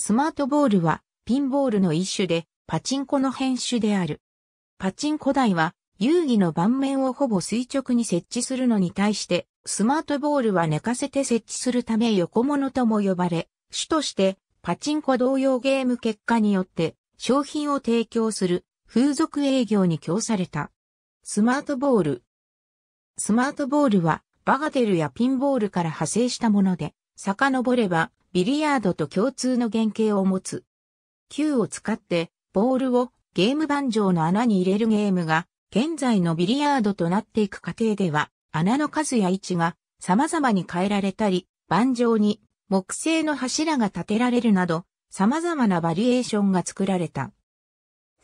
スマートボールはピンボールの一種でパチンコの編種である。パチンコ台は遊戯の盤面をほぼ垂直に設置するのに対してスマートボールは寝かせて設置するため横物とも呼ばれ、主としてパチンコ同様ゲーム結果によって商品を提供する風俗営業に供された。スマートボール。スマートボールはバガテルやピンボールから派生したもので、遡ればビリヤードと共通の原型を持つ。球を使ってボールをゲーム盤上の穴に入れるゲームが現在のビリヤードとなっていく過程では穴の数や位置が様々に変えられたり盤上に木製の柱が立てられるなど様々なバリエーションが作られた。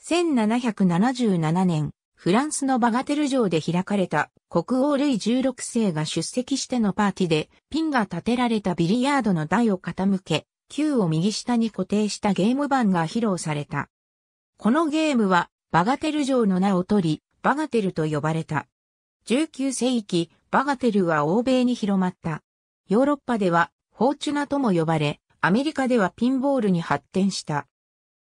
1777年、フランスのバガテル城で開かれた国王類イ16世が出席してのパーティで、ピンが立てられたビリヤードの台を傾け、球を右下に固定したゲーム版が披露された。このゲームは、バガテル城の名を取り、バガテルと呼ばれた。19世紀、バガテルは欧米に広まった。ヨーロッパでは、フォーチュナとも呼ばれ、アメリカではピンボールに発展した。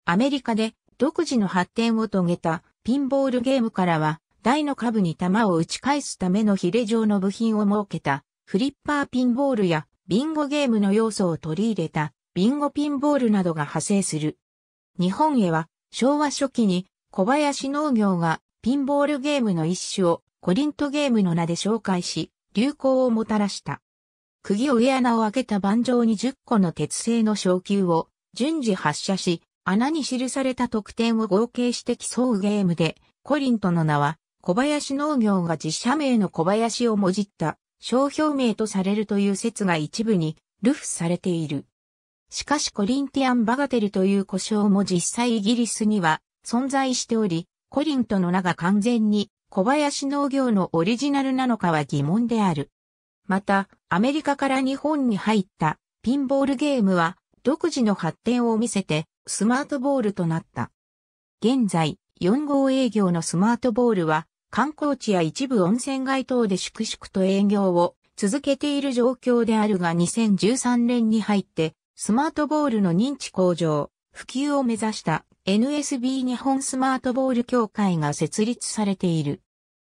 アメリカで独自の発展を遂げたピンボールゲームからは台の下部に球を打ち返すためのヒレ状の部品を設けた、フリッパーピンボールやビンゴゲームの要素を取り入れたビンゴピンボールなどが派生する。日本へは昭和初期に小林農業がピンボールゲームの一種をコリントゲームの名で紹介し、流行をもたらした。釘を上穴を開けた盤上に10個の鉄製の小球を順次発射し、穴に記された得点を合計して競うゲームで、コリントの名は小林農業が自社名の小林をもじった商標名とされるという説が一部にルフされている。しかしコリンティアンバガテルという故障も実際イギリスには存在しており、コリントの名が完全に小林農業のオリジナルなのかは疑問である。また、アメリカから日本に入ったピンボールゲームは独自の発展を見せてスマートボールとなった。現在、4号営業のスマートボールは観光地や一部温泉街等で粛々と営業を続けている状況であるが2013年に入ってスマートボールの認知向上、普及を目指した NSB 日本スマートボール協会が設立されている。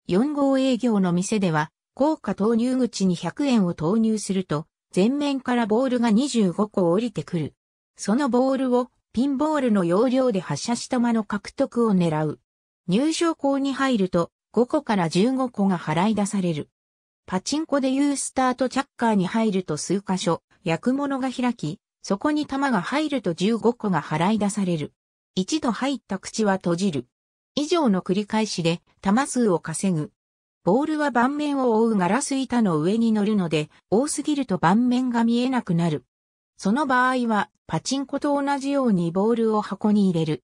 4号営業の店では、高価投入口に100円を投入すると、前面からボールが25個降りてくる。そのボールをピンボールの要領で発射した間の獲得を狙う。入賞校に入ると、5個から15個が払い出される。パチンコでいうスタートチャッカーに入ると数箇所、薬物が開き、そこに玉が入ると15個が払い出される。一度入った口は閉じる。以上の繰り返しで、玉数を稼ぐ。ボールは盤面を覆うガラス板の上に乗るので、多すぎると盤面が見えなくなる。その場合は、パチンコと同じようにボールを箱に入れる。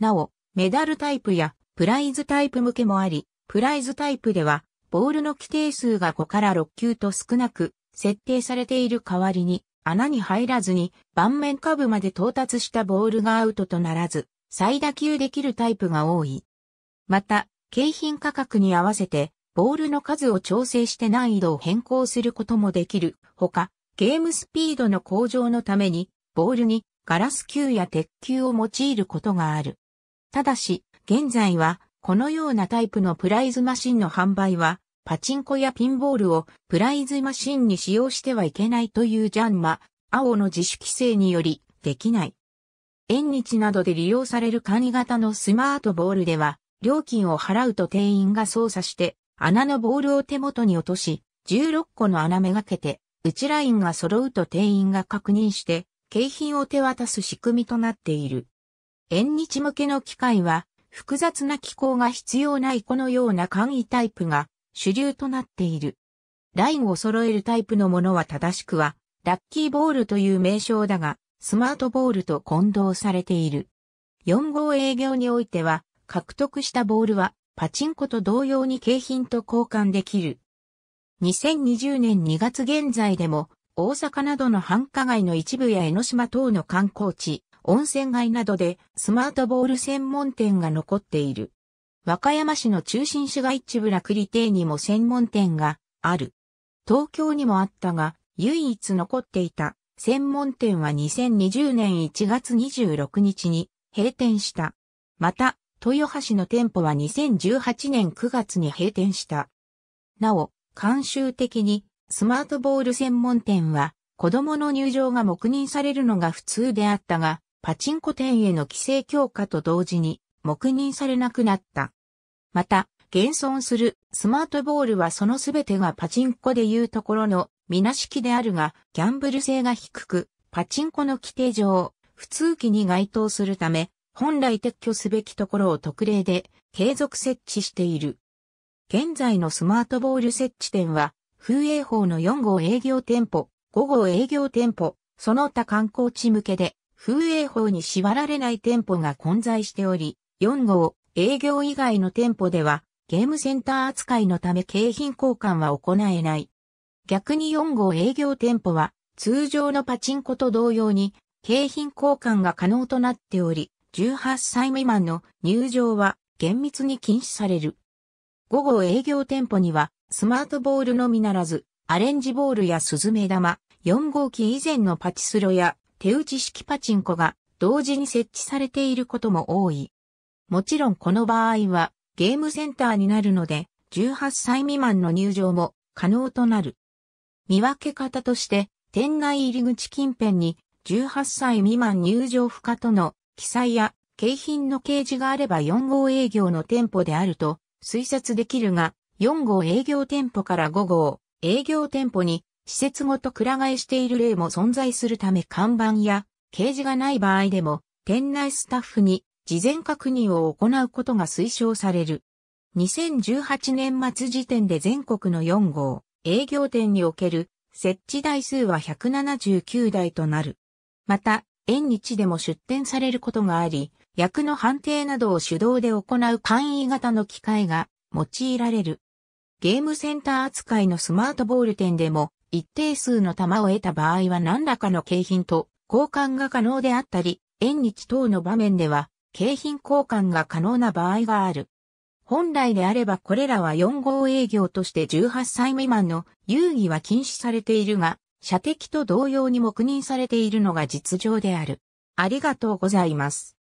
なお、メダルタイプやプライズタイプ向けもあり、プライズタイプでは、ボールの規定数が5から6球と少なく、設定されている代わりに、穴に入らずに、盤面下部まで到達したボールがアウトとならず、再打球できるタイプが多い。また、景品価格に合わせて、ボールの数を調整して難易度を変更することもできる。ほか、ゲームスピードの向上のために、ボールにガラス球や鉄球を用いることがある。ただし、現在は、このようなタイプのプライズマシンの販売は、パチンコやピンボールをプライズマシンに使用してはいけないというジャンマ、青の自主規制により、できない。縁日などで利用される簡易型のスマートボールでは、料金を払うと店員が操作して、穴のボールを手元に落とし、16個の穴めがけて、内ラインが揃うと店員が確認して、景品を手渡す仕組みとなっている。縁日向けの機械は、複雑な機構が必要ないこのような簡易タイプが主流となっている。ラインを揃えるタイプのものは正しくは、ラッキーボールという名称だが、スマートボールと混同されている。4号営業においては、獲得したボールは、パチンコと同様に景品と交換できる。2020年2月現在でも、大阪などの繁華街の一部や江ノ島等の観光地、温泉街などでスマートボール専門店が残っている。和歌山市の中心市街地部楽利亭にも専門店がある。東京にもあったが、唯一残っていた専門店は2020年1月26日に閉店した。また、豊橋の店舗は2018年9月に閉店した。なお、慣習的にスマートボール専門店は子供の入場が黙認されるのが普通であったが、パチンコ店への規制強化と同時に黙認されなくなった。また、現存するスマートボールはそのすべてがパチンコでいうところのみなしきであるが、ギャンブル性が低く、パチンコの規定上、普通期に該当するため、本来撤去すべきところを特例で継続設置している。現在のスマートボール設置店は、風営法の4号営業店舗、5号営業店舗、その他観光地向けで風営法に縛られない店舗が混在しており、4号、営業以外の店舗では、ゲームセンター扱いのため景品交換は行えない。逆に4号営業店舗は、通常のパチンコと同様に、景品交換が可能となっており、18歳未満の入場は厳密に禁止される。5号営業店舗には、スマートボールのみならず、アレンジボールやスズメ玉、4号機以前のパチスロや手打ち式パチンコが同時に設置されていることも多い。もちろんこの場合はゲームセンターになるので18歳未満の入場も可能となる。見分け方として店内入り口近辺に18歳未満入場不可との記載や景品の掲示があれば4号営業の店舗であると推察できるが4号営業店舗から5号営業店舗に施設ごとくら替えしている例も存在するため看板や掲示がない場合でも店内スタッフに事前確認を行うことが推奨される。2018年末時点で全国の4号営業店における設置台数は179台となる。また、縁日でも出店されることがあり、役の判定などを手動で行う簡易型の機械が用いられる。ゲームセンター扱いのスマートボール店でも一定数の弾を得た場合は何らかの景品と交換が可能であったり、縁日等の場面では、景品交換が可能な場合がある。本来であればこれらは4号営業として18歳未満の遊戯は禁止されているが、射的と同様に黙認されているのが実情である。ありがとうございます。